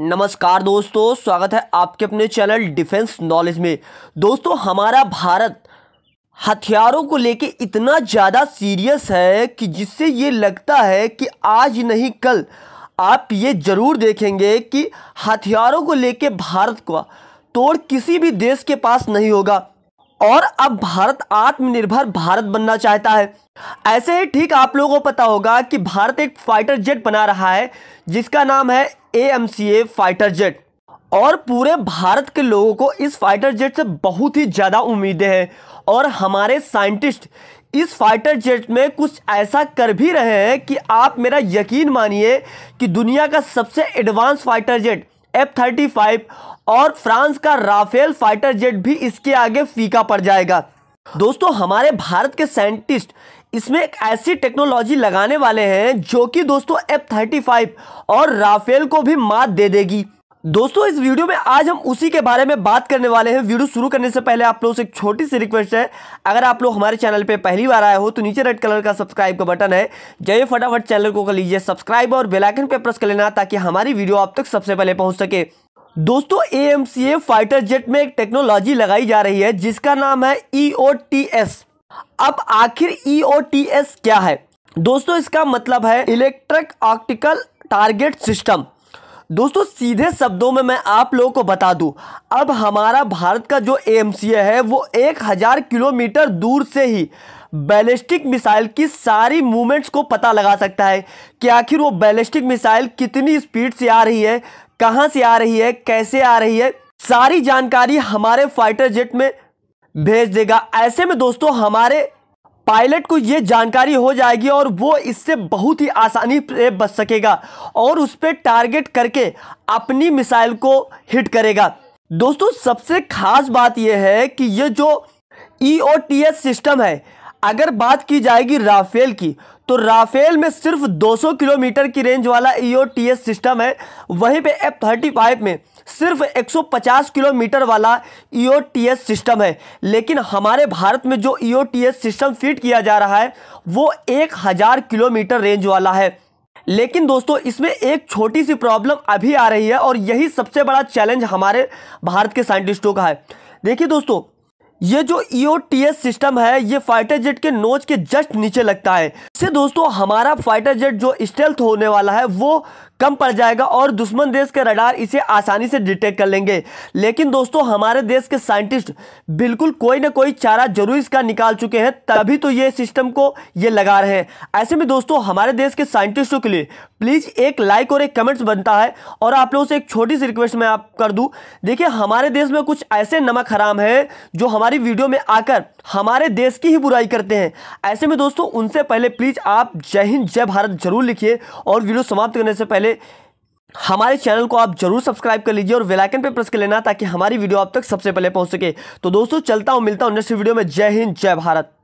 नमस्कार दोस्तों स्वागत है आपके अपने चैनल डिफेंस नॉलेज में दोस्तों हमारा भारत हथियारों को लेके इतना ज़्यादा सीरियस है कि जिससे ये लगता है कि आज नहीं कल आप ये ज़रूर देखेंगे कि हथियारों को लेके भारत का तोड़ किसी भी देश के पास नहीं होगा और अब भारत आत्मनिर्भर भारत बनना चाहता है ऐसे ही ठीक आप लोगों को पता होगा कि भारत एक फाइटर जेट बना रहा है जिसका नाम है ए फाइटर जेट और पूरे भारत के लोगों को इस फाइटर जेट से बहुत ही ज़्यादा उम्मीदें हैं और हमारे साइंटिस्ट इस फाइटर जेट में कुछ ऐसा कर भी रहे हैं कि आप मेरा यकीन मानिए कि दुनिया का सबसे advance fighter jet F thirty five और फ्रांस का राफेल फाइटर जेट भी इसके आगे फीका पड़ जाएगा दोस्तों हमारे भारत के साइंटिस्ट इसमें एक ऐसी टेक्नोलॉजी लगाने वाले हैं जो कि दोस्तों एफ थर्टी फाइव और राफेल को भी मात दे देगी दोस्तों इस वीडियो में आज हम उसी के बारे में बात करने वाले हैं वीडियो शुरू करने से पहले आप लोगों से एक छोटी सी रिक्वेस्ट है अगर आप लोग हमारे चैनल पे पहली बार आए हो तो नीचे रेड कलर का सब्सक्राइब का बटन है जय फटाफट चैनल को कर लीजिए सब्सक्राइब और बेलाइकन पे प्रेस कर लेना ताकि हमारी वीडियो आप तक सबसे पहले पहुँच सके दोस्तों ए फाइटर जेट में एक टेक्नोलॉजी लगाई जा रही है जिसका नाम है ई e अब आखिर ई ओ टी एस क्या है दोस्तों इसका मतलब है इलेक्ट्रिक ऑप्टिकल टारगेट सिस्टम दोस्तों सीधे शब्दों में मैं आप लोगों को बता दूं अब हमारा भारत का जो एम है वो एक हज़ार किलोमीटर दूर से ही बैलिस्टिक मिसाइल की सारी मूवमेंट्स को पता लगा सकता है कि आखिर वो बैलिस्टिक मिसाइल कितनी स्पीड से आ रही है कहां से आ रही है कैसे आ रही है सारी जानकारी हमारे फाइटर जेट में भेज देगा ऐसे में दोस्तों हमारे पायलट को ये जानकारी हो जाएगी और वो इससे बहुत ही आसानी से बच सकेगा और उस पर टारगेट करके अपनी मिसाइल को हिट करेगा दोस्तों सबसे खास बात यह है कि ये जो ई e सिस्टम है अगर बात की जाएगी राफेल की तो राफेल में सिर्फ 200 किलोमीटर की रेंज वाला ई e सिस्टम है वहीं पे एफ थर्टी फाइव में सिर्फ 150 किलोमीटर वाला ई e सिस्टम है लेकिन हमारे भारत में जो ई सिस्टम फिट किया जा रहा है वो 1000 किलोमीटर रेंज वाला है लेकिन दोस्तों इसमें एक छोटी सी प्रॉब्लम अभी आ रही है और यही सबसे बड़ा चैलेंज हमारे भारत के साइंटिस्टों का है देखिए दोस्तों ये जो ईओटीएस e सिस्टम है ये फाइटर जेट के नोज के जस्ट नीचे लगता है इससे दोस्तों हमारा फाइटर जेट जो स्टेल्थ होने वाला है वो कम पड़ जाएगा और दुश्मन देश के रडार इसे आसानी से डिटेक्ट कर लेंगे लेकिन दोस्तों हमारे देश के साइंटिस्ट बिल्कुल कोई ना कोई चारा जरूर इसका निकाल चुके हैं तभी तो ये सिस्टम को ये लगा रहे हैं ऐसे में दोस्तों हमारे देश के साइंटिस्टों के लिए प्लीज़ एक लाइक और एक कमेंट्स बनता है और आप लोगों से एक छोटी सी रिक्वेस्ट मैं आप कर दूं देखिए हमारे देश में कुछ ऐसे नमक हराम है जो हमारी वीडियो में आकर हमारे देश की ही बुराई करते हैं ऐसे में दोस्तों उनसे पहले प्लीज़ आप जय हिंद जय भारत जरूर लिखिए और वीडियो समाप्त करने से पहले हमारे चैनल को आप जरूर सब्सक्राइब कर लीजिए और वेलाइकन पर प्रेस कर लेना ताकि हमारी वीडियो आप तक सबसे पहले पहुंच सके तो दोस्तों चलता हूँ मिलता हूँ नेक्स्ट वीडियो में जय हिंद जय भारत